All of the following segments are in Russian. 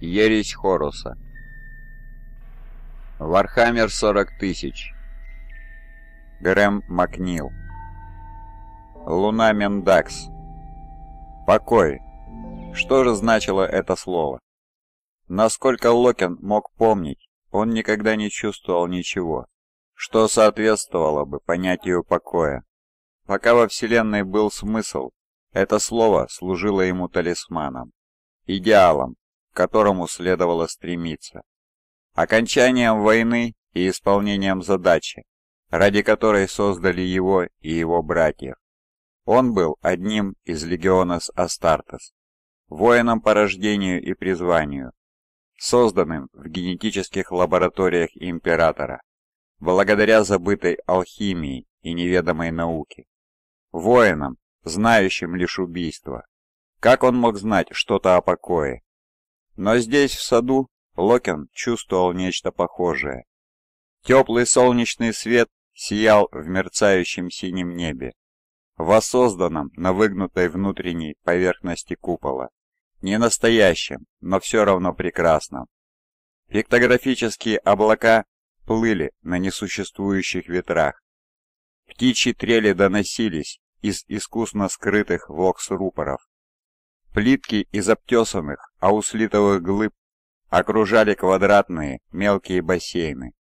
Ересь Хоруса. Вархаммер 40 тысяч. Грэм Макнил. Луна Мендакс. Покой. Что же значило это слово? Насколько Локен мог помнить, он никогда не чувствовал ничего, что соответствовало бы понятию покоя. Пока во Вселенной был смысл, это слово служило ему талисманом, идеалом, которому следовало стремиться. Окончанием войны и исполнением задачи, ради которой создали его и его братьев. Он был одним из легионов Астартес, воином по рождению и призванию, созданным в генетических лабораториях Императора, благодаря забытой алхимии и неведомой науке. Воином, знающим лишь убийство. Как он мог знать что-то о покое, но здесь, в саду, Локин чувствовал нечто похожее. Теплый солнечный свет сиял в мерцающем синем небе, воссозданном на выгнутой внутренней поверхности купола. Не настоящим, но все равно прекрасным. Пиктографические облака плыли на несуществующих ветрах. Птичьи трели доносились из искусно скрытых вокс-рупоров, Плитки из обтесанных ауслитовых глыб окружали квадратные мелкие бассейны.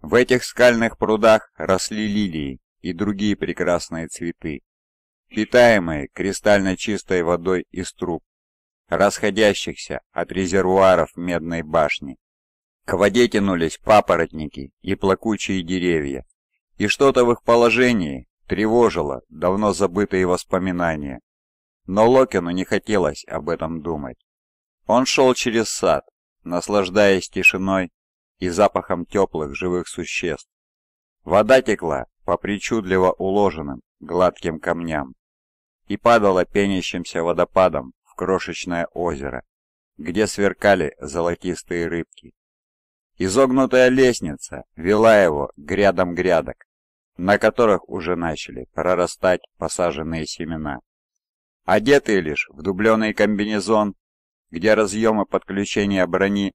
В этих скальных прудах росли лилии и другие прекрасные цветы, питаемые кристально чистой водой из труб, расходящихся от резервуаров медной башни. К воде тянулись папоротники и плакучие деревья, и что-то в их положении тревожило давно забытые воспоминания но Локину не хотелось об этом думать. Он шел через сад, наслаждаясь тишиной и запахом теплых живых существ. Вода текла по причудливо уложенным гладким камням и падала пенящимся водопадом в крошечное озеро, где сверкали золотистые рыбки. Изогнутая лестница вела его грядом грядок, на которых уже начали прорастать посаженные семена одетые лишь в дубленый комбинезон, где разъемы подключения брони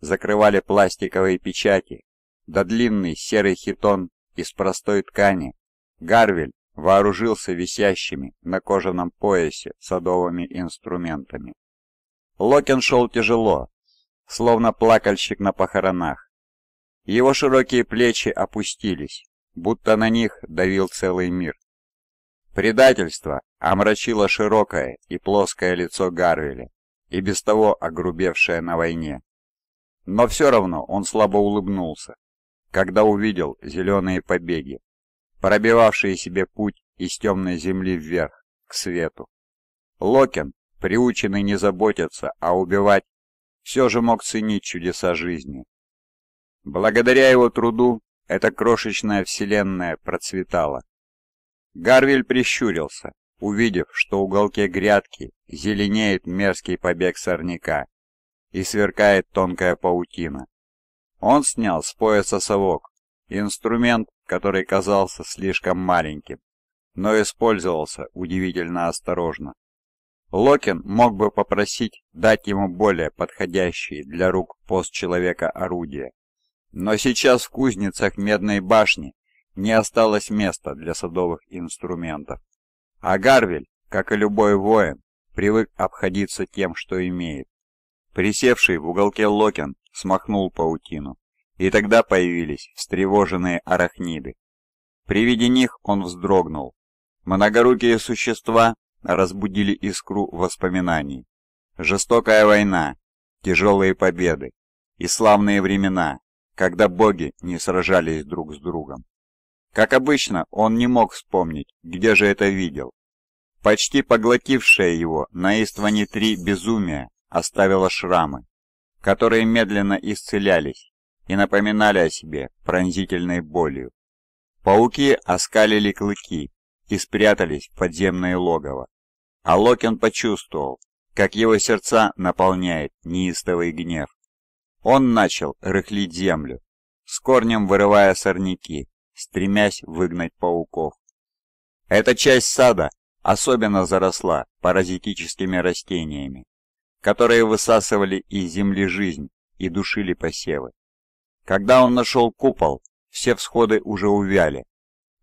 закрывали пластиковые печати, да длинный серый хитон из простой ткани. Гарвель вооружился висящими на кожаном поясе садовыми инструментами. Локен шел тяжело, словно плакальщик на похоронах. Его широкие плечи опустились, будто на них давил целый мир. Предательство Омрачило широкое и плоское лицо Гарвеля, и без того огрубевшее на войне. Но все равно он слабо улыбнулся, когда увидел зеленые побеги, пробивавшие себе путь из темной земли вверх, к свету. Локин, приученный не заботиться, а убивать, все же мог ценить чудеса жизни. Благодаря его труду эта крошечная вселенная процветала. Гарвиль прищурился, увидев, что в уголке грядки зеленеет мерзкий побег сорняка и сверкает тонкая паутина. Он снял с пояса совок, инструмент, который казался слишком маленьким, но использовался удивительно осторожно. Локин мог бы попросить дать ему более подходящие для рук постчеловека орудия. Но сейчас в кузницах Медной башни не осталось места для садовых инструментов. А Гарвель, как и любой воин, привык обходиться тем, что имеет. Присевший в уголке Локин смахнул паутину, и тогда появились встревоженные арахниды. При виде них он вздрогнул. Многорукие существа разбудили искру воспоминаний. Жестокая война, тяжелые победы и славные времена, когда боги не сражались друг с другом. Как обычно, он не мог вспомнить, где же это видел, Почти поглотившее его наиствование три безумия оставило шрамы, которые медленно исцелялись и напоминали о себе пронзительной болью. Пауки оскалили клыки и спрятались в подземные логово, а Локин почувствовал, как его сердца наполняет неистовый гнев. Он начал рыхлить землю, с корнем вырывая сорняки, стремясь выгнать пауков. Эта часть сада особенно заросла паразитическими растениями, которые высасывали из земли жизнь и душили посевы. Когда он нашел купол, все всходы уже увяли,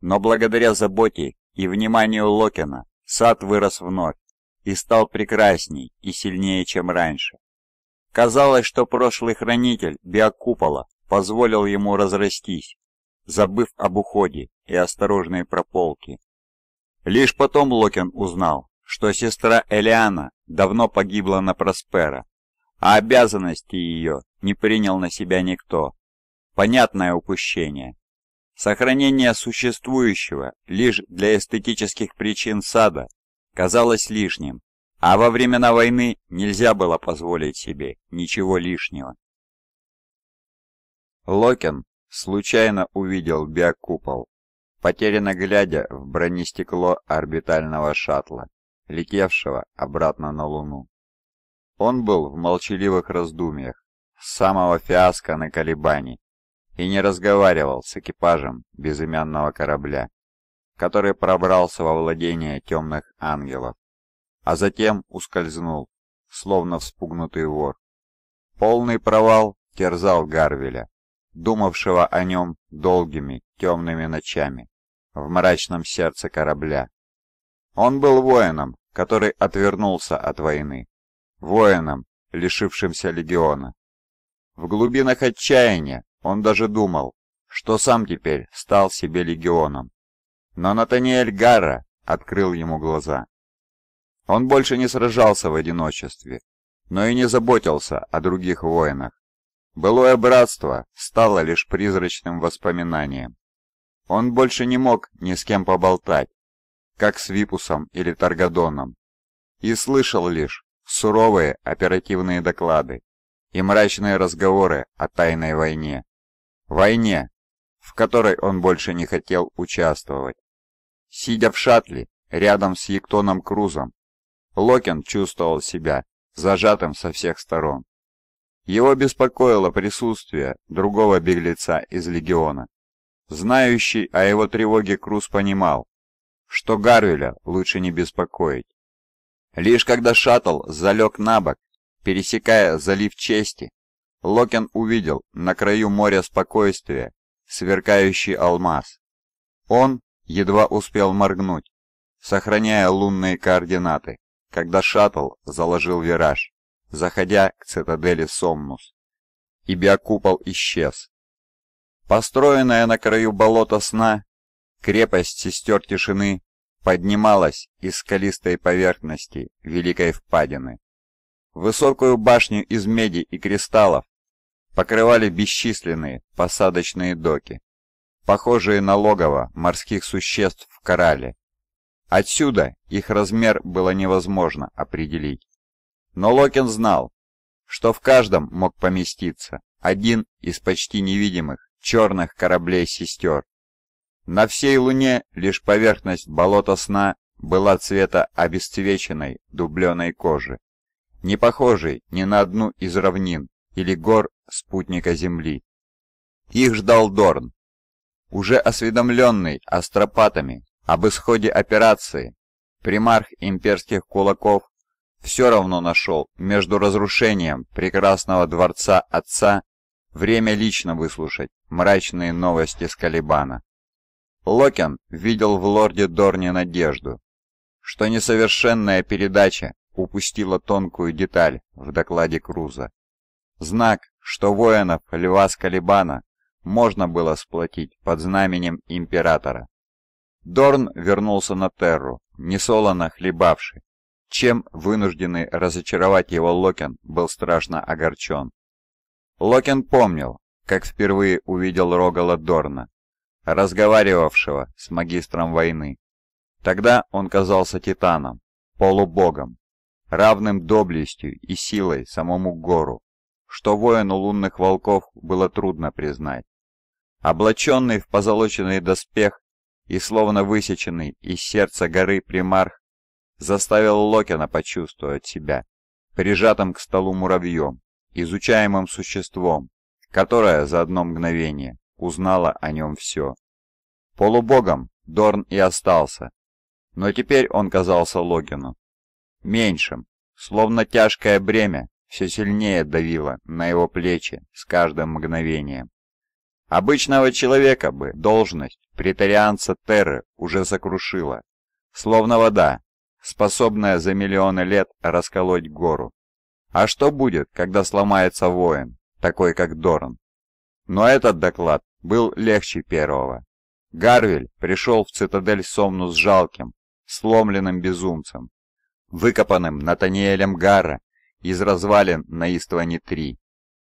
но благодаря заботе и вниманию Локина сад вырос вновь и стал прекрасней и сильнее, чем раньше. Казалось, что прошлый хранитель биокупола позволил ему разрастись, забыв об уходе и осторожной прополке. Лишь потом Локен узнал, что сестра Элиана давно погибла на Проспера, а обязанности ее не принял на себя никто. Понятное упущение. Сохранение существующего лишь для эстетических причин сада казалось лишним, а во времена войны нельзя было позволить себе ничего лишнего. Локин случайно увидел биокупол потерянно глядя в бронестекло орбитального шаттла, летевшего обратно на Луну. Он был в молчаливых раздумьях с самого фиаско на колебании и не разговаривал с экипажем безымянного корабля, который пробрался во владение темных ангелов, а затем ускользнул, словно вспугнутый вор. Полный провал терзал Гарвеля, думавшего о нем долгими темными ночами в мрачном сердце корабля. Он был воином, который отвернулся от войны, воином, лишившимся легиона. В глубинах отчаяния он даже думал, что сам теперь стал себе легионом. Но Натаниэль Гарра открыл ему глаза. Он больше не сражался в одиночестве, но и не заботился о других воинах. Былое братство стало лишь призрачным воспоминанием. Он больше не мог ни с кем поболтать, как с Випусом или Таргадоном, и слышал лишь суровые оперативные доклады и мрачные разговоры о тайной войне. Войне, в которой он больше не хотел участвовать. Сидя в шаттле рядом с Ектоном Крузом, Локин чувствовал себя зажатым со всех сторон. Его беспокоило присутствие другого беглеца из легиона, Знающий о его тревоге Круз понимал, что Гарвеля лучше не беспокоить. Лишь когда шаттл залег на бок, пересекая залив чести, Локен увидел на краю моря спокойствия сверкающий алмаз. Он едва успел моргнуть, сохраняя лунные координаты, когда шаттл заложил вираж, заходя к цитадели Сомнус. И биокупол исчез. Построенная на краю болота сна, крепость сестер тишины поднималась из скалистой поверхности Великой Впадины. Высокую башню из меди и кристаллов покрывали бесчисленные посадочные доки, похожие на логово морских существ в коралле. Отсюда их размер было невозможно определить. Но Локин знал, что в каждом мог поместиться один из почти невидимых черных кораблей-сестер. На всей луне лишь поверхность болота сна была цвета обесцвеченной дубленой кожи, не похожей ни на одну из равнин или гор спутника Земли. Их ждал Дорн, уже осведомленный астропатами об исходе операции, примарх имперских кулаков все равно нашел между разрушением прекрасного дворца отца Время лично выслушать мрачные новости с Калибана. Локен видел в лорде Дорне надежду, что несовершенная передача упустила тонкую деталь в докладе Круза. Знак, что воинов Льва с Калибана можно было сплотить под знаменем императора. Дорн вернулся на Терру, несолоно хлебавший, чем вынужденный разочаровать его Локен был страшно огорчен. Локен помнил, как впервые увидел Рогала Дорна, разговаривавшего с магистром войны. Тогда он казался титаном, полубогом, равным доблестью и силой самому Гору, что воину лунных волков было трудно признать. Облаченный в позолоченный доспех и словно высеченный из сердца горы примарх заставил Локина почувствовать себя, прижатым к столу муравьем, изучаемым существом, которое за одно мгновение узнало о нем все. Полубогом Дорн и остался, но теперь он казался Логину. Меньшим, словно тяжкое бремя, все сильнее давило на его плечи с каждым мгновением. Обычного человека бы должность претарианца Терры уже сокрушила, словно вода, способная за миллионы лет расколоть гору. А что будет, когда сломается воин, такой как Доран? Но этот доклад был легче первого. Гарвиль пришел в цитадель Сомну с жалким, сломленным безумцем, выкопанным Натаниэлем Гарра из развалин на Истване-3.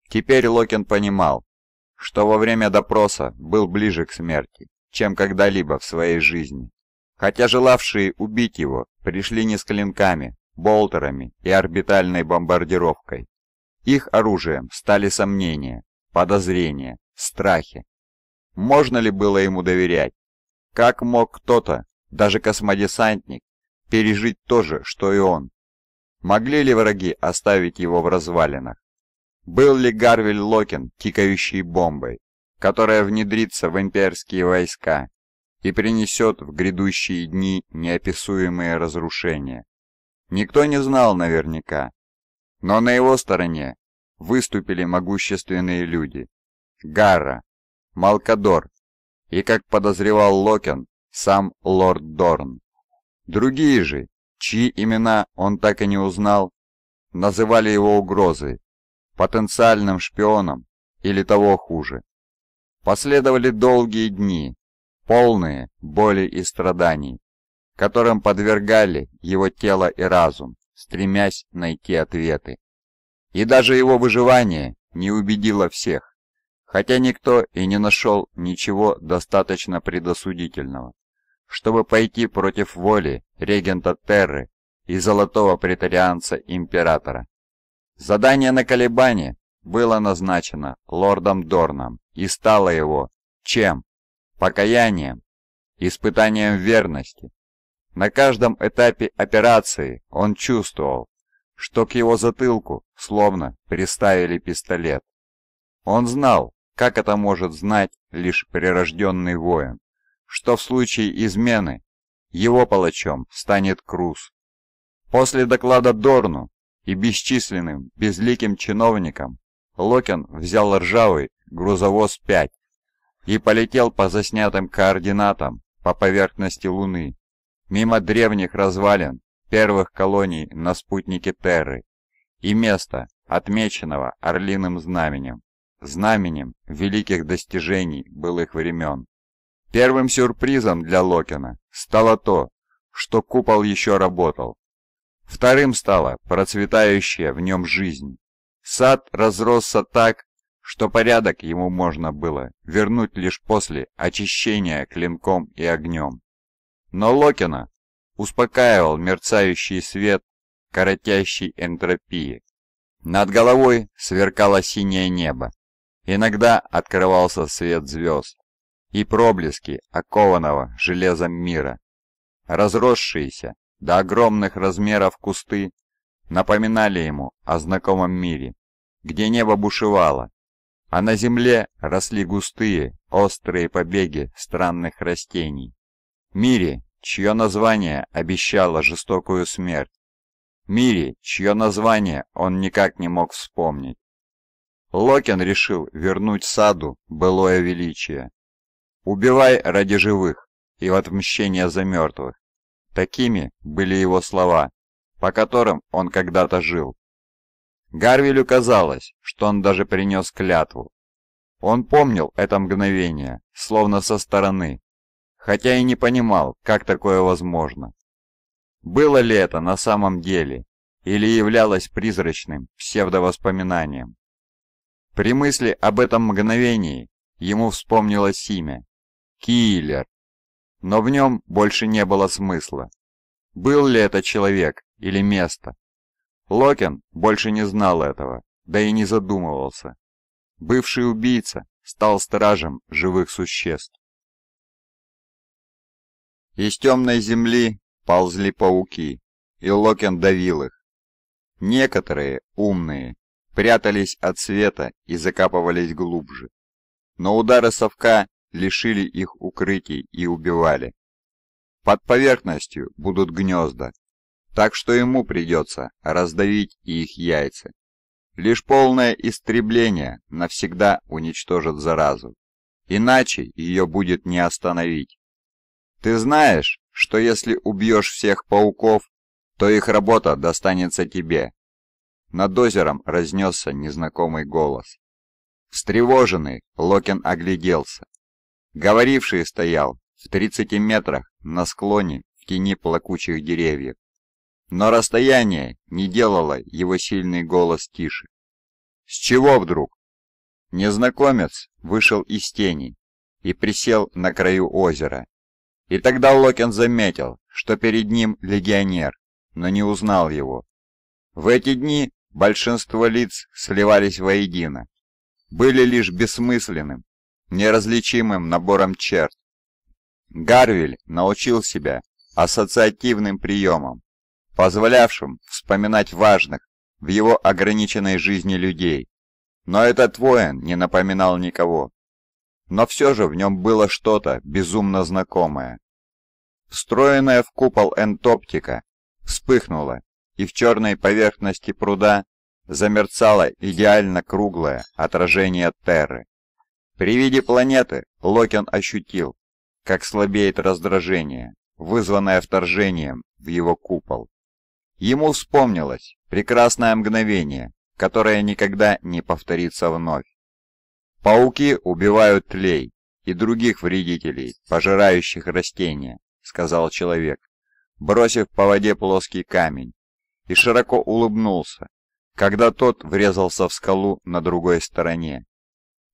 Теперь Локин понимал, что во время допроса был ближе к смерти, чем когда-либо в своей жизни. Хотя желавшие убить его пришли не с клинками, болтерами и орбитальной бомбардировкой. Их оружием стали сомнения, подозрения, страхи. Можно ли было ему доверять? Как мог кто-то, даже космодесантник, пережить то же, что и он? Могли ли враги оставить его в развалинах? Был ли Гарвиль Локин тикающей бомбой, которая внедрится в имперские войска и принесет в грядущие дни неописуемые разрушения? Никто не знал наверняка. Но на его стороне выступили могущественные люди. Гарра, Малкадор и, как подозревал Локен, сам лорд Дорн. Другие же, чьи имена он так и не узнал, называли его угрозой, потенциальным шпионом или того хуже. Последовали долгие дни, полные боли и страданий которым подвергали его тело и разум, стремясь найти ответы. И даже его выживание не убедило всех, хотя никто и не нашел ничего достаточно предосудительного, чтобы пойти против воли регента Терры и золотого претарианца императора. Задание на колебание было назначено лордом Дорном и стало его чем? Покаянием, испытанием верности, на каждом этапе операции он чувствовал, что к его затылку словно приставили пистолет. Он знал, как это может знать лишь прирожденный воин, что в случае измены его палачом станет Круз. После доклада Дорну и бесчисленным безликим чиновникам Локин взял ржавый грузовоз 5 и полетел по заснятым координатам по поверхности Луны мимо древних развалин первых колоний на спутнике Терры и места, отмеченного орлиным знаменем, знаменем великих достижений былых времен. Первым сюрпризом для Локина стало то, что купол еще работал. Вторым стала процветающая в нем жизнь. Сад разросся так, что порядок ему можно было вернуть лишь после очищения клинком и огнем. Но Локина успокаивал мерцающий свет коротящей энтропии. Над головой сверкало синее небо. Иногда открывался свет звезд и проблески окованного железом мира. Разросшиеся до огромных размеров кусты напоминали ему о знакомом мире, где небо бушевало, а на земле росли густые, острые побеги странных растений. Мире, чье название обещало жестокую смерть. Мире, чье название он никак не мог вспомнить. Локин решил вернуть саду былое величие. «Убивай ради живых и в отмщение за мертвых». Такими были его слова, по которым он когда-то жил. Гарвилю казалось, что он даже принес клятву. Он помнил это мгновение, словно со стороны, хотя и не понимал, как такое возможно. Было ли это на самом деле, или являлось призрачным псевдовоспоминанием? При мысли об этом мгновении ему вспомнилось имя – Киллер, но в нем больше не было смысла. Был ли это человек или место? Локен больше не знал этого, да и не задумывался. Бывший убийца стал стражем живых существ. Из темной земли ползли пауки, и Локен давил их. Некоторые, умные, прятались от света и закапывались глубже. Но удары совка лишили их укрытий и убивали. Под поверхностью будут гнезда, так что ему придется раздавить и их яйца. Лишь полное истребление навсегда уничтожит заразу, иначе ее будет не остановить. Ты знаешь, что если убьешь всех пауков, то их работа достанется тебе. Над озером разнесся незнакомый голос. Встревоженный, Локин огляделся. Говоривший стоял в 30 метрах на склоне в тени плакучих деревьев. Но расстояние не делало его сильный голос тише. С чего вдруг? Незнакомец вышел из тени и присел на краю озера. И тогда Локин заметил, что перед ним легионер, но не узнал его. В эти дни большинство лиц сливались воедино, были лишь бессмысленным, неразличимым набором черт. Гарвиль научил себя ассоциативным приемам, позволявшим вспоминать важных в его ограниченной жизни людей. Но этот воин не напоминал никого но все же в нем было что-то безумно знакомое. Встроенная в купол энтоптика вспыхнула, и в черной поверхности пруда замерцало идеально круглое отражение Терры. При виде планеты Локин ощутил, как слабеет раздражение, вызванное вторжением в его купол. Ему вспомнилось прекрасное мгновение, которое никогда не повторится вновь. «Пауки убивают тлей и других вредителей, пожирающих растения», — сказал человек, бросив по воде плоский камень, и широко улыбнулся, когда тот врезался в скалу на другой стороне.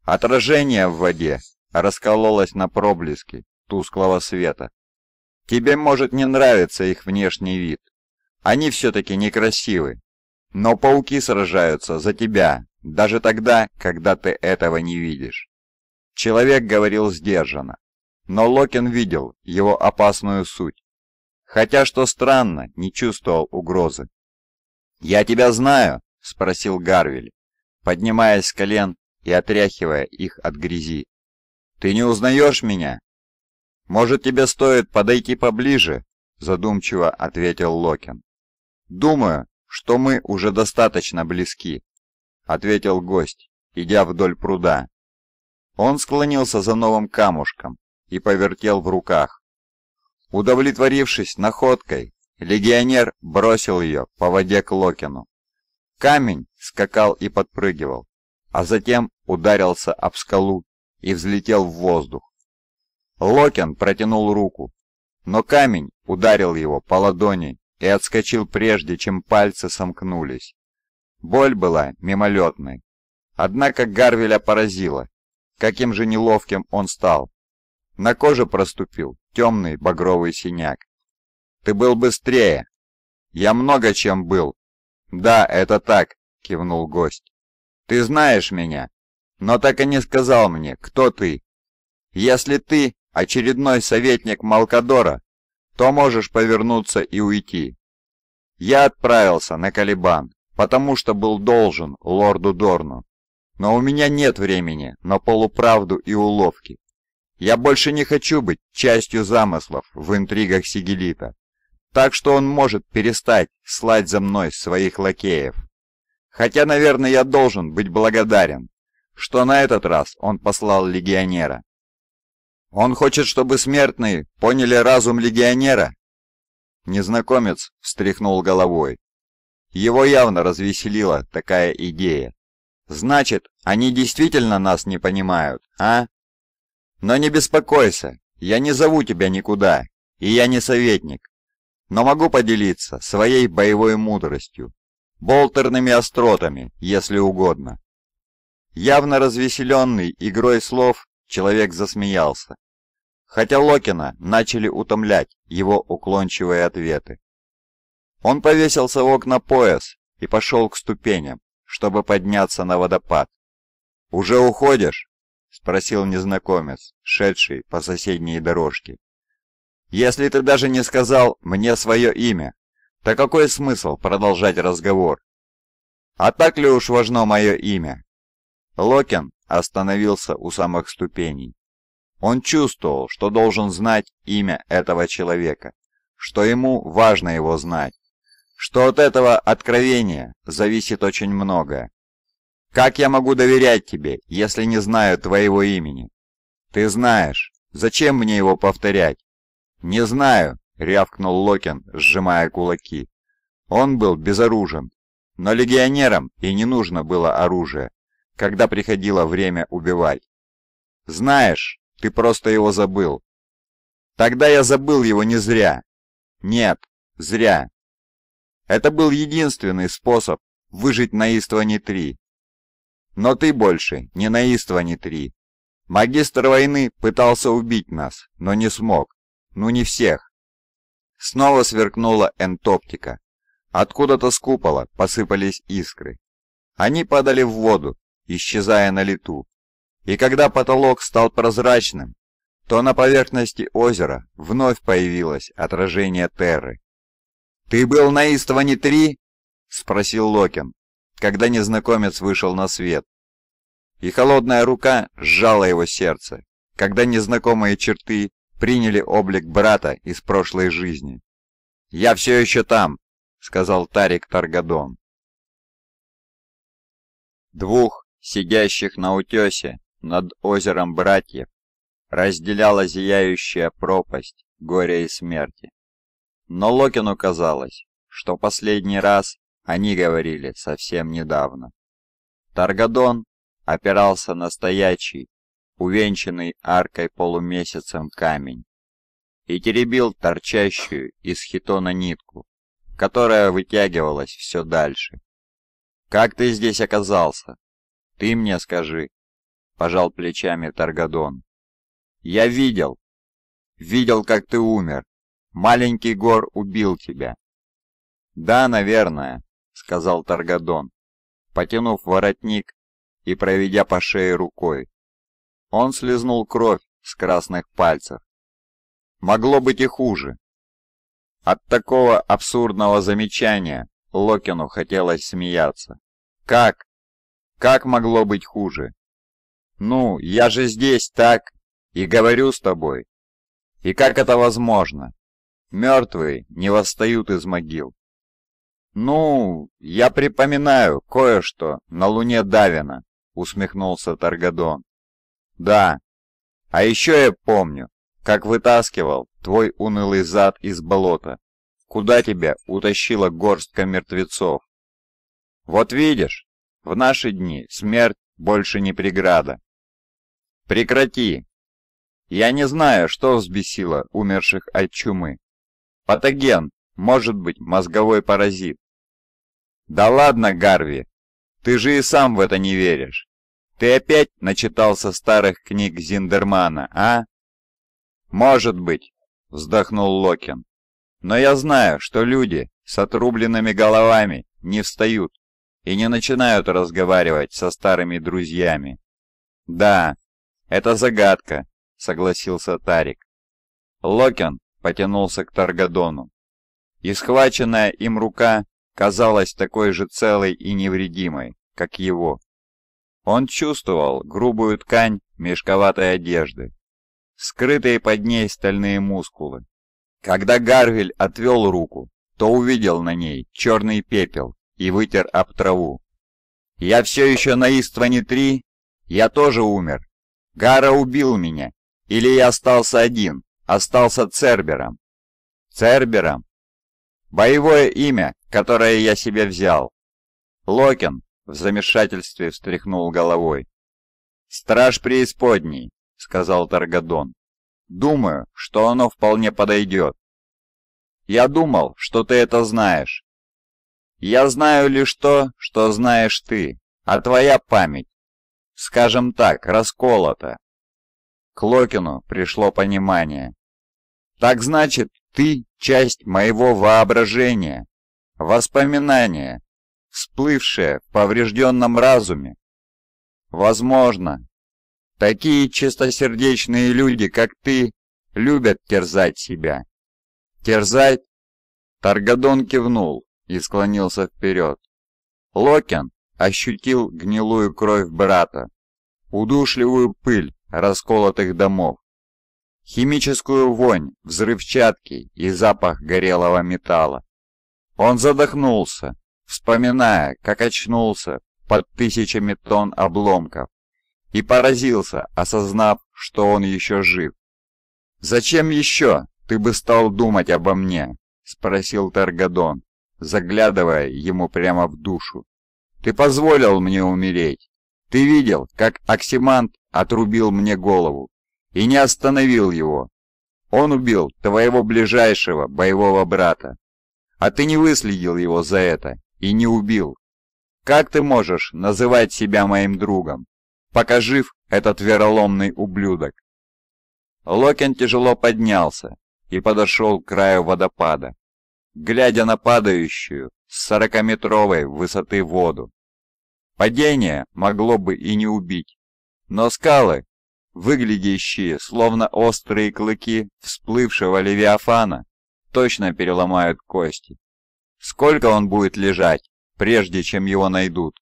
Отражение в воде раскололось на проблески тусклого света. Тебе может не нравиться их внешний вид. Они все-таки некрасивы. Но пауки сражаются за тебя, даже тогда, когда ты этого не видишь. Человек говорил сдержанно, но Локин видел его опасную суть. Хотя, что странно, не чувствовал угрозы. «Я тебя знаю», — спросил Гарвиль, поднимаясь с колен и отряхивая их от грязи. «Ты не узнаешь меня?» «Может, тебе стоит подойти поближе?» — задумчиво ответил Локин. «Думаю, что мы уже достаточно близки ответил гость, идя вдоль пруда. Он склонился за новым камушком и повертел в руках. Удовлетворившись находкой, легионер бросил ее по воде к Локину. Камень скакал и подпрыгивал, а затем ударился об скалу и взлетел в воздух. Локин протянул руку, но камень ударил его по ладони и отскочил прежде, чем пальцы сомкнулись. Боль была мимолетной. Однако Гарвеля поразило, каким же неловким он стал. На коже проступил темный багровый синяк. «Ты был быстрее!» «Я много чем был!» «Да, это так!» — кивнул гость. «Ты знаешь меня, но так и не сказал мне, кто ты. Если ты очередной советник Малкадора, то можешь повернуться и уйти». Я отправился на Калибан потому что был должен лорду Дорну. Но у меня нет времени на полуправду и уловки. Я больше не хочу быть частью замыслов в интригах Сигелита, так что он может перестать слать за мной своих лакеев. Хотя, наверное, я должен быть благодарен, что на этот раз он послал легионера. Он хочет, чтобы смертные поняли разум легионера? Незнакомец встряхнул головой. Его явно развеселила такая идея. «Значит, они действительно нас не понимают, а?» «Но не беспокойся, я не зову тебя никуда, и я не советник, но могу поделиться своей боевой мудростью, болтерными остротами, если угодно». Явно развеселенный игрой слов, человек засмеялся. Хотя Локина начали утомлять его уклончивые ответы. Он повесил совок на пояс и пошел к ступеням, чтобы подняться на водопад. «Уже уходишь?» — спросил незнакомец, шедший по соседней дорожке. «Если ты даже не сказал мне свое имя, то какой смысл продолжать разговор?» «А так ли уж важно мое имя?» Локин остановился у самых ступеней. Он чувствовал, что должен знать имя этого человека, что ему важно его знать что от этого откровения зависит очень многое. Как я могу доверять тебе, если не знаю твоего имени? Ты знаешь. Зачем мне его повторять? Не знаю, рявкнул Локин, сжимая кулаки. Он был безоружен, но легионерам и не нужно было оружие, когда приходило время убивать. Знаешь, ты просто его забыл. Тогда я забыл его не зря. Нет, зря. Это был единственный способ выжить на Истване-3. Но ты больше не на Истване-3. Магистр войны пытался убить нас, но не смог. Ну не всех. Снова сверкнула энтоптика. Откуда-то с купола посыпались искры. Они падали в воду, исчезая на лету. И когда потолок стал прозрачным, то на поверхности озера вновь появилось отражение Терры. «Ты был на Истоване три?» — спросил Локин, когда незнакомец вышел на свет. И холодная рука сжала его сердце, когда незнакомые черты приняли облик брата из прошлой жизни. «Я все еще там», — сказал Тарик Таргадон. Двух, сидящих на утесе над озером братьев, разделяла зияющая пропасть горя и смерти. Но Локину казалось, что последний раз они говорили совсем недавно. Таргадон опирался на стоячий, увенчанный аркой полумесяцем камень, и теребил торчащую из хитона нитку, которая вытягивалась все дальше. «Как ты здесь оказался? Ты мне скажи», — пожал плечами Таргадон. «Я видел. Видел, как ты умер. Маленький гор убил тебя». «Да, наверное», — сказал Таргадон, потянув воротник и проведя по шее рукой. Он слезнул кровь с красных пальцев. «Могло быть и хуже». От такого абсурдного замечания Локину хотелось смеяться. «Как? Как могло быть хуже? Ну, я же здесь, так, и говорю с тобой. И как это возможно?» Мертвые не восстают из могил. «Ну, я припоминаю кое-что на луне Давина», — усмехнулся Таргадон. «Да. А еще я помню, как вытаскивал твой унылый зад из болота, куда тебя утащила горстка мертвецов. Вот видишь, в наши дни смерть больше не преграда. Прекрати. Я не знаю, что взбесило умерших от чумы, Патоген, может быть, мозговой паразит. Да ладно, Гарви, ты же и сам в это не веришь. Ты опять начитался старых книг Зиндермана, а? Может быть, вздохнул Локин. Но я знаю, что люди с отрубленными головами не встают и не начинают разговаривать со старыми друзьями. Да, это загадка, согласился Тарик. Локин потянулся к Таргадону. И схваченная им рука казалась такой же целой и невредимой, как его. Он чувствовал грубую ткань мешковатой одежды, скрытые под ней стальные мускулы. Когда Гарвель отвел руку, то увидел на ней черный пепел и вытер об траву. «Я все еще на Истване-3? Я тоже умер. Гара убил меня. Или я остался один?» остался Цербером. Цербером? Боевое имя, которое я себе взял. Локин в замешательстве встряхнул головой. «Страж преисподней», — сказал Таргадон. «Думаю, что оно вполне подойдет». «Я думал, что ты это знаешь». «Я знаю лишь то, что знаешь ты, а твоя память, скажем так, расколота». К Локину пришло понимание. Так значит, ты — часть моего воображения, воспоминания, всплывшее в поврежденном разуме. Возможно, такие чистосердечные люди, как ты, любят терзать себя. Терзать? Таргадон кивнул и склонился вперед. Локен ощутил гнилую кровь брата, удушливую пыль расколотых домов, химическую вонь, взрывчатки и запах горелого металла. Он задохнулся, вспоминая, как очнулся под тысячами тонн обломков, и поразился, осознав, что он еще жив. «Зачем еще ты бы стал думать обо мне?» — спросил Таргадон, заглядывая ему прямо в душу. «Ты позволил мне умереть. Ты видел, как Оксимант отрубил мне голову и не остановил его. Он убил твоего ближайшего боевого брата. А ты не выследил его за это и не убил. Как ты можешь называть себя моим другом, пока жив этот вероломный ублюдок? Локен тяжело поднялся и подошел к краю водопада, глядя на падающую с сорокаметровой высоты воду. Падение могло бы и не убить, но скалы выглядящие словно острые клыки всплывшего левиафана, точно переломают кости. Сколько он будет лежать, прежде чем его найдут?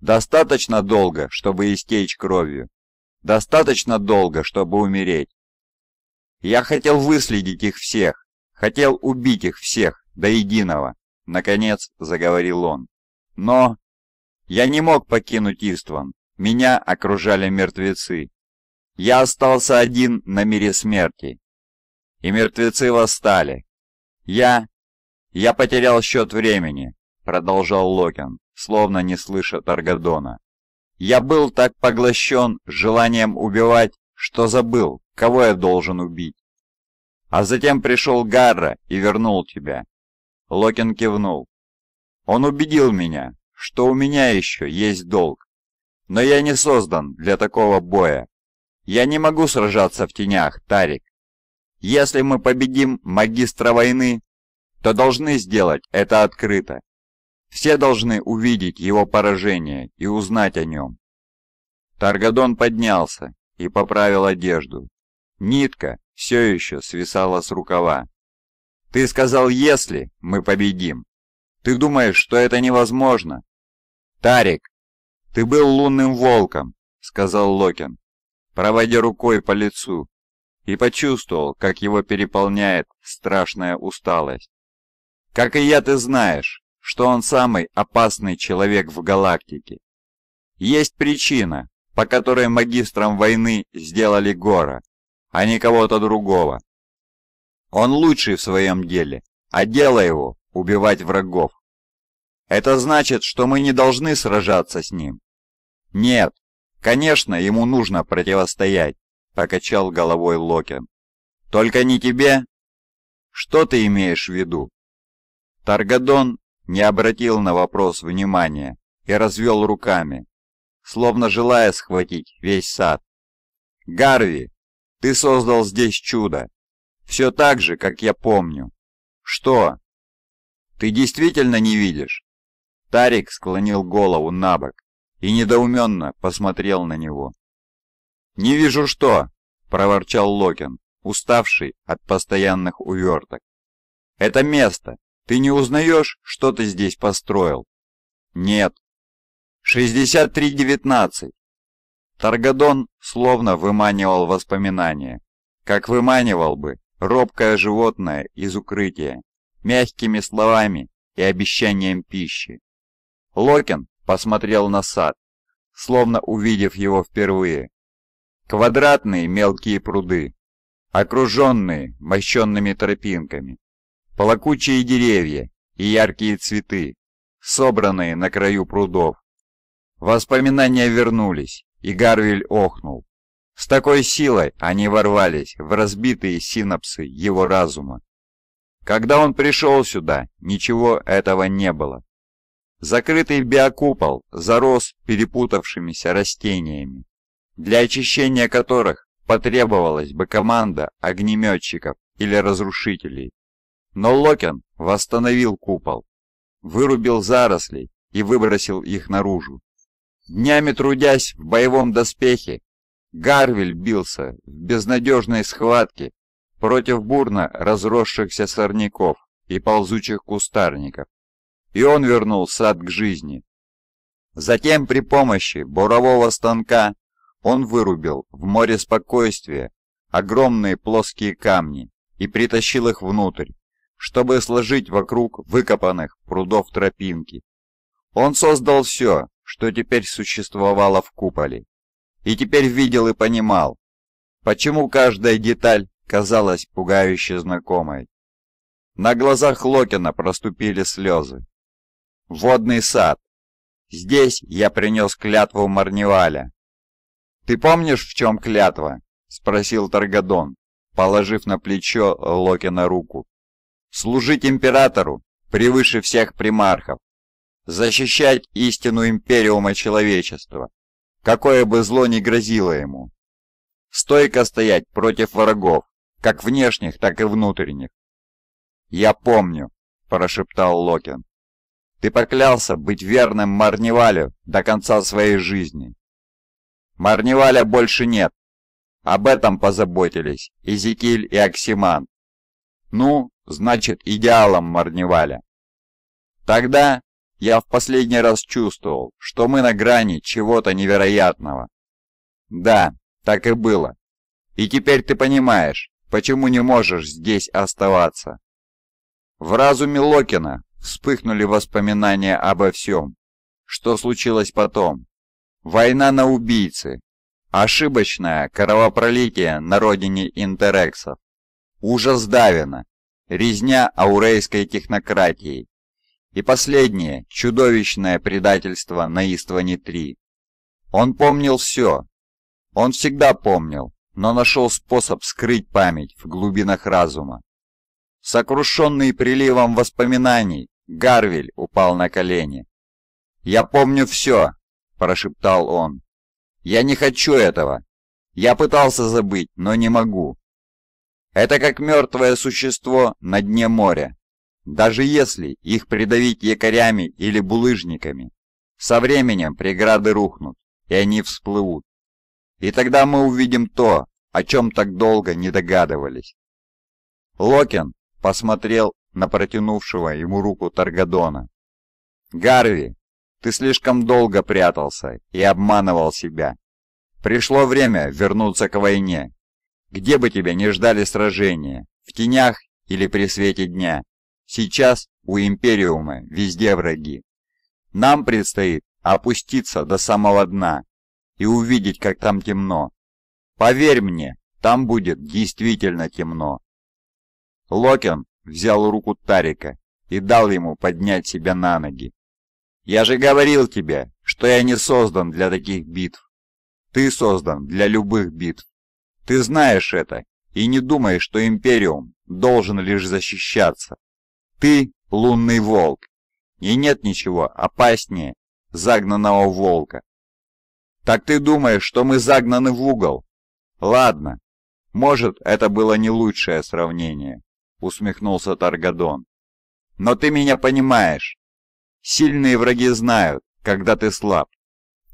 Достаточно долго, чтобы истечь кровью. Достаточно долго, чтобы умереть. Я хотел выследить их всех, хотел убить их всех до единого, наконец заговорил он. Но я не мог покинуть Истван, меня окружали мертвецы. Я остался один на мире смерти. И мертвецы восстали. Я... Я потерял счет времени, продолжал Локин, словно не слыша Таргадона. Я был так поглощен желанием убивать, что забыл, кого я должен убить. А затем пришел Гарра и вернул тебя. Локин кивнул. Он убедил меня, что у меня еще есть долг. Но я не создан для такого боя. Я не могу сражаться в тенях, Тарик. Если мы победим магистра войны, то должны сделать это открыто. Все должны увидеть его поражение и узнать о нем. Таргадон поднялся и поправил одежду. Нитка все еще свисала с рукава. «Ты сказал, если мы победим. Ты думаешь, что это невозможно?» «Тарик, ты был лунным волком», — сказал Локин проводя рукой по лицу, и почувствовал, как его переполняет страшная усталость. Как и я, ты знаешь, что он самый опасный человек в галактике. Есть причина, по которой магистрам войны сделали Гора, а не кого-то другого. Он лучший в своем деле, а дело его – убивать врагов. Это значит, что мы не должны сражаться с ним. Нет, «Конечно, ему нужно противостоять», — покачал головой Локен. «Только не тебе?» «Что ты имеешь в виду?» Таргадон не обратил на вопрос внимания и развел руками, словно желая схватить весь сад. «Гарви, ты создал здесь чудо. Все так же, как я помню. Что? Ты действительно не видишь?» Тарик склонил голову на бок и недоуменно посмотрел на него. «Не вижу что!» – проворчал Локин, уставший от постоянных уверток. «Это место! Ты не узнаешь, что ты здесь построил?» «Нет». «63-19!» Таргадон словно выманивал воспоминания, как выманивал бы робкое животное из укрытия, мягкими словами и обещанием пищи. Локин посмотрел на сад, словно увидев его впервые. Квадратные мелкие пруды, окруженные мощенными тропинками, плакучие деревья и яркие цветы, собранные на краю прудов. Воспоминания вернулись, и Гарвиль охнул. С такой силой они ворвались в разбитые синапсы его разума. Когда он пришел сюда, ничего этого не было. Закрытый биокупол зарос перепутавшимися растениями, для очищения которых потребовалась бы команда огнеметчиков или разрушителей. Но Локен восстановил купол, вырубил заросли и выбросил их наружу. Днями трудясь в боевом доспехе, Гарвиль бился в безнадежной схватке против бурно разросшихся сорняков и ползучих кустарников и он вернул сад к жизни. Затем при помощи бурового станка он вырубил в море спокойствия огромные плоские камни и притащил их внутрь, чтобы сложить вокруг выкопанных прудов тропинки. Он создал все, что теперь существовало в куполе, и теперь видел и понимал, почему каждая деталь казалась пугающе знакомой. На глазах Локина проступили слезы. Водный сад. Здесь я принес клятву Марневаля. Ты помнишь, в чем клятва? Спросил Таргадон, положив на плечо Локина руку. Служить императору превыше всех примархов. Защищать истину империума человечества, какое бы зло ни грозило ему. Стойко стоять против врагов, как внешних, так и внутренних. «Я помню», – прошептал Локин. Ты поклялся быть верным Марневалю до конца своей жизни. Марневаля больше нет. Об этом позаботились Изекиль и Оксиман. Ну, значит, идеалом Марневаля. Тогда я в последний раз чувствовал, что мы на грани чего-то невероятного. Да, так и было. И теперь ты понимаешь, почему не можешь здесь оставаться. В разуме Локина вспыхнули воспоминания обо всем, что случилось потом. Война на убийцы, ошибочное кровопролитие на родине интерексов, ужас Давина, резня аурейской технократии и последнее чудовищное предательство на Истване-3. Он помнил все. Он всегда помнил, но нашел способ скрыть память в глубинах разума. Сокрушенный приливом воспоминаний, Гарвиль упал на колени. «Я помню все!» – прошептал он. «Я не хочу этого! Я пытался забыть, но не могу!» Это как мертвое существо на дне моря. Даже если их придавить якорями или булыжниками, со временем преграды рухнут, и они всплывут. И тогда мы увидим то, о чем так долго не догадывались. Локин посмотрел на протянувшего ему руку Таргадона. «Гарви, ты слишком долго прятался и обманывал себя. Пришло время вернуться к войне. Где бы тебя не ждали сражения, в тенях или при свете дня, сейчас у Империума везде враги. Нам предстоит опуститься до самого дна и увидеть, как там темно. Поверь мне, там будет действительно темно. Локин взял руку Тарика и дал ему поднять себя на ноги. «Я же говорил тебе, что я не создан для таких битв. Ты создан для любых битв. Ты знаешь это и не думай, что Империум должен лишь защищаться. Ты — лунный волк, и нет ничего опаснее загнанного волка. Так ты думаешь, что мы загнаны в угол? Ладно, может, это было не лучшее сравнение. — усмехнулся Таргадон. «Но ты меня понимаешь. Сильные враги знают, когда ты слаб.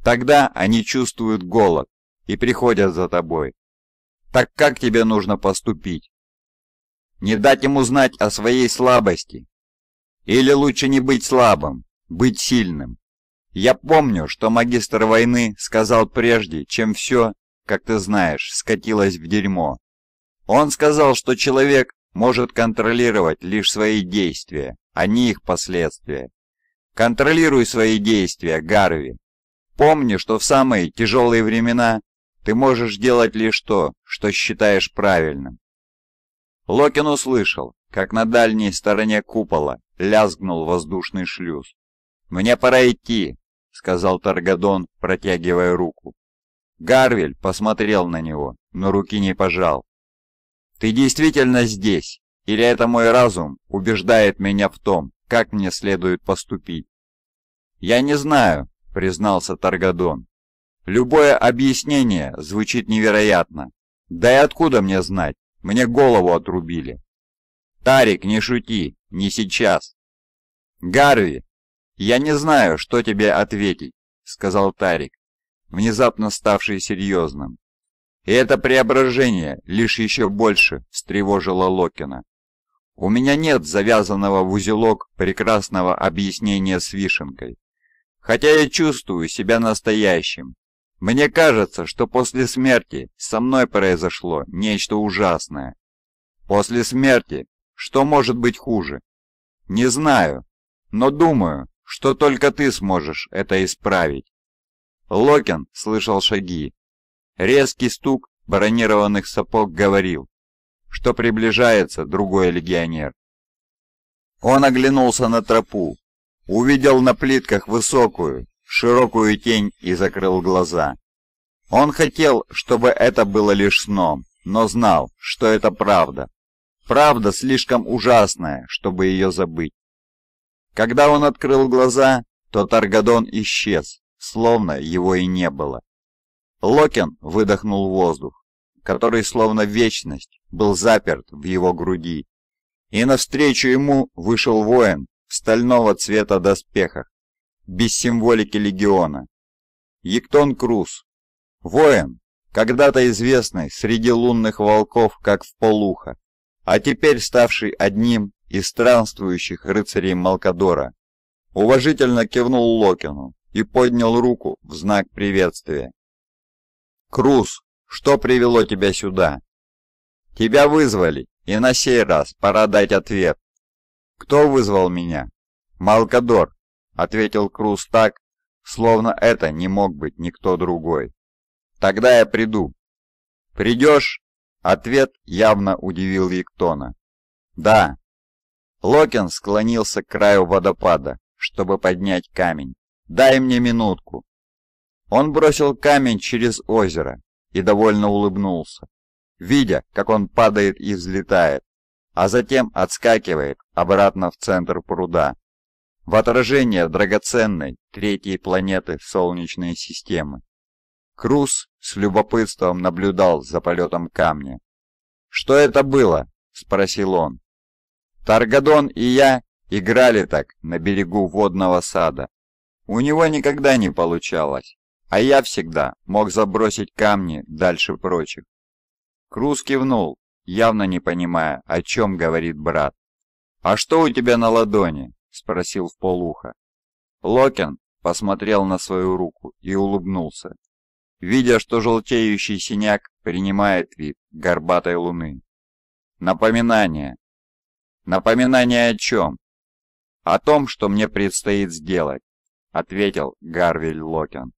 Тогда они чувствуют голод и приходят за тобой. Так как тебе нужно поступить? Не дать им узнать о своей слабости? Или лучше не быть слабым, быть сильным? Я помню, что магистр войны сказал прежде, чем все, как ты знаешь, скатилось в дерьмо. Он сказал, что человек может контролировать лишь свои действия, а не их последствия. Контролируй свои действия, Гарви. Помни, что в самые тяжелые времена ты можешь делать лишь то, что считаешь правильным. Локин услышал, как на дальней стороне купола лязгнул воздушный шлюз. «Мне пора идти», — сказал Таргадон, протягивая руку. Гарвель посмотрел на него, но руки не пожал. «Ты действительно здесь? Или это мой разум убеждает меня в том, как мне следует поступить?» «Я не знаю», — признался Таргадон. «Любое объяснение звучит невероятно. Да и откуда мне знать? Мне голову отрубили». «Тарик, не шути, не сейчас». «Гарви, я не знаю, что тебе ответить», — сказал Тарик, внезапно ставший серьезным. И это преображение лишь еще больше встревожило Локина. «У меня нет завязанного в узелок прекрасного объяснения с вишенкой. Хотя я чувствую себя настоящим. Мне кажется, что после смерти со мной произошло нечто ужасное. После смерти что может быть хуже? Не знаю, но думаю, что только ты сможешь это исправить». Локин слышал шаги, Резкий стук бронированных сапог говорил, что приближается другой легионер. Он оглянулся на тропу, увидел на плитках высокую, широкую тень и закрыл глаза. Он хотел, чтобы это было лишь сном, но знал, что это правда. Правда слишком ужасная, чтобы ее забыть. Когда он открыл глаза, то Таргадон исчез, словно его и не было. Локен выдохнул воздух, который словно вечность был заперт в его груди. И навстречу ему вышел воин в стального цвета доспехах, без символики легиона. Ектон Круз. Воин, когда-то известный среди лунных волков как в полуха, а теперь ставший одним из странствующих рыцарей Малкадора. Уважительно кивнул Локину и поднял руку в знак приветствия. «Круз, что привело тебя сюда?» «Тебя вызвали, и на сей раз пора дать ответ». «Кто вызвал меня?» «Малкадор», — ответил Круз так, словно это не мог быть никто другой. «Тогда я приду». «Придешь?» Ответ явно удивил Виктона. «Да». Локин склонился к краю водопада, чтобы поднять камень. «Дай мне минутку». Он бросил камень через озеро и довольно улыбнулся, видя, как он падает и взлетает, а затем отскакивает обратно в центр пруда, в отражение драгоценной третьей планеты Солнечной системы. Круз с любопытством наблюдал за полетом камня. «Что это было?» — спросил он. «Таргадон и я играли так на берегу водного сада. У него никогда не получалось а я всегда мог забросить камни дальше прочих. Круз кивнул, явно не понимая, о чем говорит брат. «А что у тебя на ладони?» – спросил в полуха. Локин посмотрел на свою руку и улыбнулся, видя, что желтеющий синяк принимает вид горбатой луны. «Напоминание». «Напоминание о чем?» «О том, что мне предстоит сделать», – ответил Гарвиль Локин.